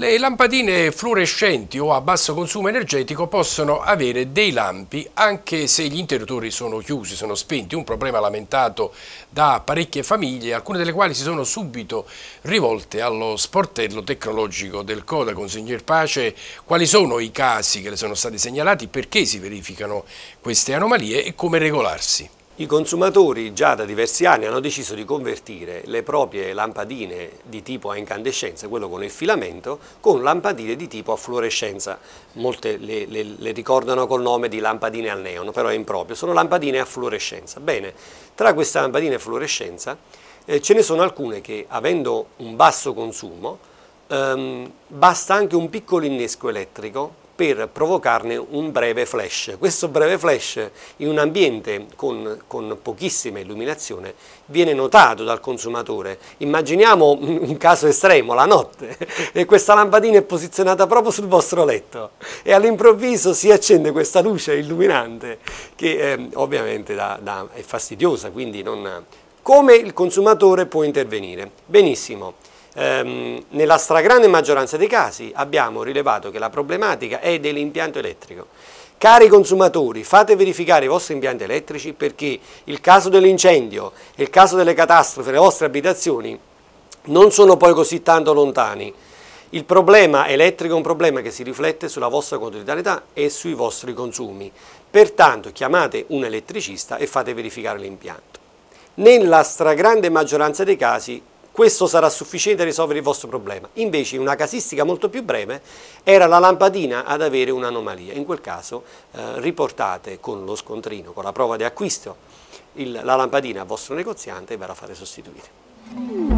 Le lampadine fluorescenti o a basso consumo energetico possono avere dei lampi anche se gli interruttori sono chiusi, sono spenti, un problema lamentato da parecchie famiglie, alcune delle quali si sono subito rivolte allo sportello tecnologico del Coda. Consigliere Pace, quali sono i casi che le sono stati segnalati, perché si verificano queste anomalie e come regolarsi? I consumatori già da diversi anni hanno deciso di convertire le proprie lampadine di tipo a incandescenza, quello con il filamento, con lampadine di tipo a fluorescenza. Molte le, le, le ricordano col nome di lampadine al neon, però è improprio, sono lampadine a fluorescenza. Bene, tra queste lampadine a fluorescenza eh, ce ne sono alcune che, avendo un basso consumo, ehm, basta anche un piccolo innesco elettrico per provocarne un breve flash. Questo breve flash in un ambiente con, con pochissima illuminazione viene notato dal consumatore. Immaginiamo un caso estremo, la notte, e questa lampadina è posizionata proprio sul vostro letto e all'improvviso si accende questa luce illuminante che eh, ovviamente da, da, è fastidiosa, quindi non... Come il consumatore può intervenire? Benissimo ehm, nella stragrande maggioranza dei casi abbiamo rilevato che la problematica è dell'impianto elettrico. Cari consumatori, fate verificare i vostri impianti elettrici perché il caso dell'incendio e il caso delle catastrofe nelle vostre abitazioni non sono poi così tanto lontani. Il problema elettrico è un problema che si riflette sulla vostra quotidianità e sui vostri consumi. Pertanto chiamate un elettricista e fate verificare l'impianto. Nella stragrande maggioranza dei casi questo sarà sufficiente a risolvere il vostro problema. Invece in una casistica molto più breve era la lampadina ad avere un'anomalia, in quel caso eh, riportate con lo scontrino, con la prova di acquisto, il, la lampadina al vostro negoziante e ve la fate sostituire.